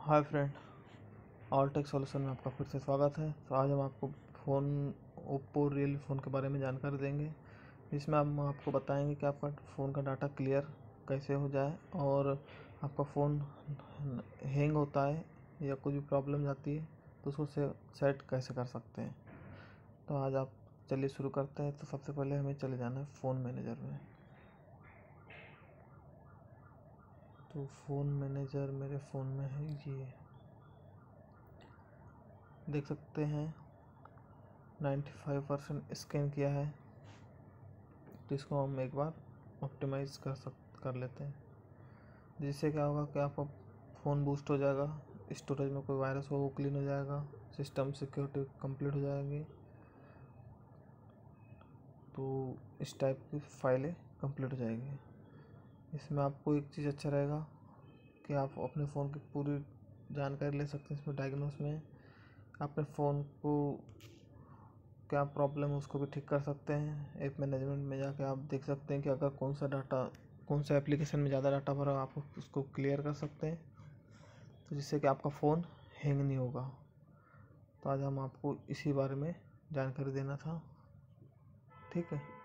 हाय friend all tech solution में आपका फिर से स्वागत है तो आज हम आपको फ़ोन ओप्पो रियल फ़ोन के बारे में जानकारी देंगे जिसमें हम आपको बताएंगे कि आपका फ़ोन का डाटा क्लियर कैसे हो जाए और आपका फ़ोन हैंग होता है या कुछ भी प्रॉब्लम जाती है तो उसको से सेट कैसे कर सकते हैं तो आज आप चलिए शुरू करते हैं तो सबसे पहले हमें चले जाना है फ़ोन मैनेजर में तो फ़ोन मैनेजर मेरे फ़ोन में है ये देख सकते हैं 95 परसेंट स्कैन किया है तो इसको हम एक बार ऑप्टिमाइज़ कर सक कर लेते हैं जिससे क्या होगा कि आपका फ़ोन बूस्ट हो जाएगा स्टोरेज में कोई वायरस हो वो क्लीन हो जाएगा सिस्टम सिक्योरिटी कंप्लीट हो जाएगी तो इस टाइप की फाइलें कंप्लीट हो जाएगी इसमें आपको एक चीज़ अच्छा रहेगा कि आप अपने फ़ोन की पूरी जानकारी ले सकते हैं इसमें डायग्नोस में अपने फ़ोन को क्या प्रॉब्लम है उसको भी ठीक कर सकते हैं ऐप मैनेजमेंट में जाके आप देख सकते हैं कि अगर कौन सा डाटा कौन सा एप्लीकेशन में ज़्यादा डाटा भरा आप उसको क्लियर कर सकते हैं तो जिससे कि आपका फ़ोन हैंग नहीं होगा तो आज हम आपको इसी बारे में जानकारी देना था ठीक है